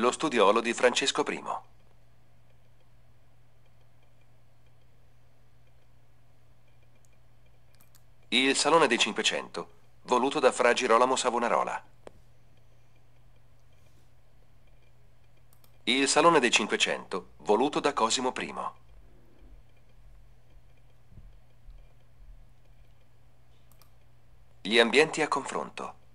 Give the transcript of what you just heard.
Lo studiolo di Francesco I. Il Salone dei Cinquecento, voluto da Fra Girolamo Savonarola. Il Salone dei Cinquecento, voluto da Cosimo I. Gli ambienti a confronto.